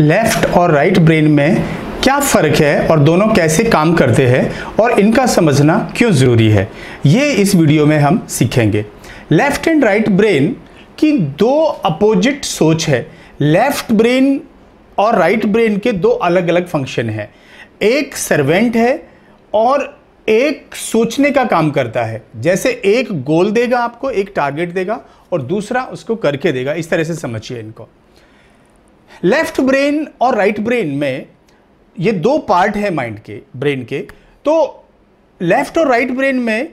left और right brain में क्या फ़र्क है और दोनों कैसे काम करते हैं और इनका समझना क्यों ज़रूरी है ये इस वीडियो में हम सीखेंगे लेफ्ट एंड राइट ब्रेन की दो अपोजिट सोच है लेफ्ट ब्रेन और राइट ब्रेन के दो अलग अलग फंक्शन हैं एक सर्वेंट है और एक सोचने का काम करता है जैसे एक गोल देगा आपको एक टारगेट देगा और दूसरा उसको करके देगा इस तरह से समझिए इनको लेफ्ट ब्रेन और राइट ब्रेन में ये दो पार्ट है माइंड के ब्रेन के तो लेफ्ट और राइट ब्रेन में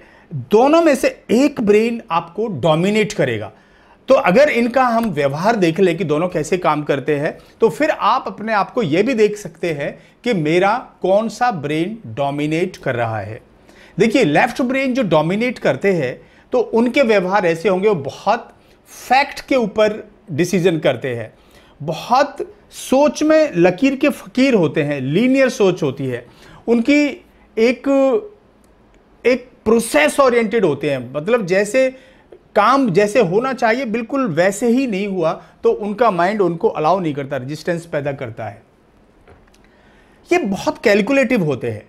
दोनों में से एक ब्रेन आपको डोमिनेट करेगा तो अगर इनका हम व्यवहार देख लें कि दोनों कैसे काम करते हैं तो फिर आप अपने आप को यह भी देख सकते हैं कि मेरा कौन सा ब्रेन डोमिनेट कर रहा है देखिए लेफ्ट ब्रेन जो डोमिनेट करते हैं तो उनके व्यवहार ऐसे होंगे वो बहुत फैक्ट के ऊपर डिसीजन करते हैं बहुत सोच में लकीर के फकीर होते हैं लीनियर सोच होती है उनकी एक एक प्रोसेस ओरिएंटेड होते हैं मतलब जैसे काम जैसे होना चाहिए बिल्कुल वैसे ही नहीं हुआ तो उनका माइंड उनको अलाउ नहीं करता रेजिस्टेंस पैदा करता है ये बहुत कैलकुलेटिव होते हैं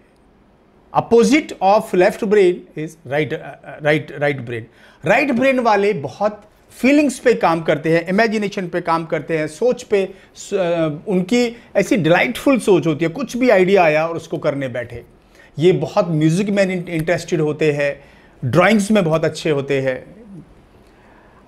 opposite of left brain is right right right brain right brain वाले बहुत फीलिंग्स पे काम करते हैं इमेजिनेशन पे काम करते हैं सोच पे उनकी ऐसी डिलाइटफुल सोच होती है कुछ भी आइडिया आया और उसको करने बैठे ये बहुत म्यूज़िक में इंटरेस्टेड होते हैं ड्राइंग्स में बहुत अच्छे होते हैं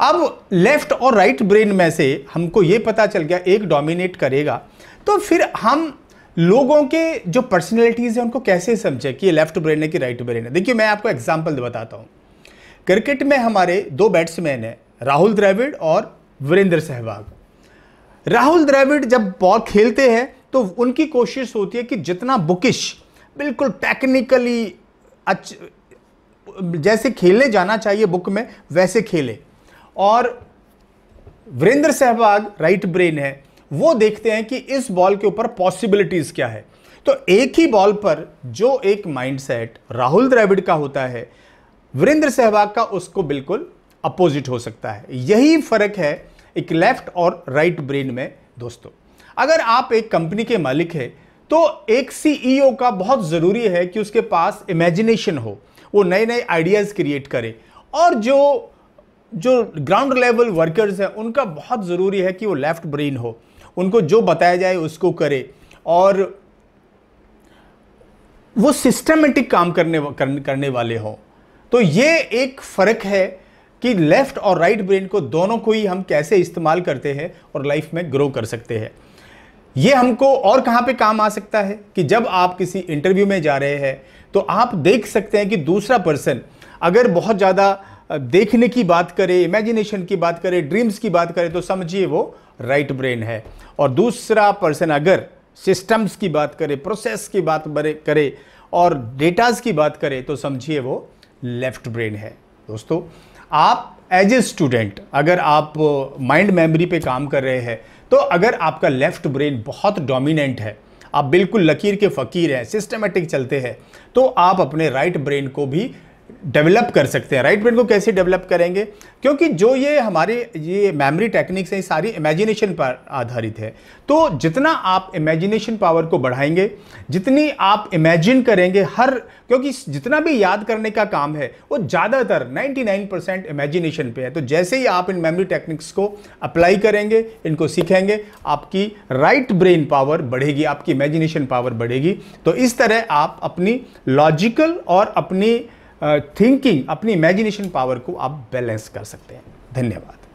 अब लेफ्ट और राइट ब्रेन में से हमको ये पता चल गया एक डोमिनेट करेगा तो फिर हम लोगों के जो पर्सनैलिटीज़ हैं उनको कैसे समझें कि ये लेफ्ट ब्रेन है कि राइट ब्रेन है देखिए मैं आपको एग्जाम्पल बताता हूँ क्रिकेट में हमारे दो बैट्समैन हैं राहुल द्रविड़ और वीरेंद्र सहवाग राहुल द्रविड़ जब बॉल खेलते हैं तो उनकी कोशिश होती है कि जितना बुकिश बिल्कुल टेक्निकली अच्छ जैसे खेले जाना चाहिए बुक में वैसे खेले और वीरेंद्र सहवाग राइट ब्रेन है वो देखते हैं कि इस बॉल के ऊपर पॉसिबिलिटीज़ क्या है तो एक ही बॉल पर जो एक माइंडसेट राहुल द्रविड़ का होता है वीरेंद्र सहवाग का उसको बिल्कुल अपोजिट हो सकता है यही फर्क है एक लेफ्ट और राइट ब्रेन में दोस्तों अगर आप एक कंपनी के मालिक है तो एक सीईओ e का बहुत ज़रूरी है कि उसके पास इमेजिनेशन हो वो नए नए आइडियाज़ क्रिएट करे और जो जो ग्राउंड लेवल वर्कर्स हैं उनका बहुत ज़रूरी है कि वो लेफ्ट ब्रेन हो उनको जो बताया जाए उसको करे और वो सिस्टमेटिक काम करने करने वाले हों तो ये एक फ़र्क है कि लेफ़्ट और राइट ब्रेन को दोनों को ही हम कैसे इस्तेमाल करते हैं और लाइफ में ग्रो कर सकते हैं ये हमको और कहाँ पे काम आ सकता है कि जब आप किसी इंटरव्यू में जा रहे हैं तो आप देख सकते हैं कि दूसरा पर्सन अगर बहुत ज़्यादा देखने की बात करें इमेजिनेशन की बात करें ड्रीम्स की बात करें तो समझिए वो राइट right ब्रेन है और दूसरा पर्सन अगर सिस्टम्स की बात करे प्रोसेस की बात करे और डेटाज की बात करे तो समझिए वो लेफ्ट ब्रेन तो है दोस्तों आप एज ए स्टूडेंट अगर आप माइंड मेमोरी पे काम कर रहे हैं तो अगर आपका लेफ्ट ब्रेन बहुत डोमिनेंट है आप बिल्कुल लकीर के फ़कीर हैं सिस्टमेटिक चलते हैं तो आप अपने राइट right ब्रेन को भी डेवलप कर सकते हैं राइट ब्रेन को कैसे डेवलप करेंगे क्योंकि जो ये हमारे ये मेमोरी टेक्निक्स हैं सारी इमेजिनेशन पर आधारित है तो जितना आप इमेजिनेशन पावर को बढ़ाएंगे जितनी आप इमेजिन करेंगे हर क्योंकि जितना भी याद करने का काम है वो ज़्यादातर 99 परसेंट इमेजिनेशन पे है तो जैसे ही आप इन मेमोरी टेक्निक्स को अप्लाई करेंगे इनको सीखेंगे आपकी राइट ब्रेन पावर बढ़ेगी आपकी इमेजिनेशन पावर बढ़ेगी तो इस तरह आप अपनी लॉजिकल और अपनी थिंकिंग अपनी इमेजिनेशन पावर को आप बैलेंस कर सकते हैं धन्यवाद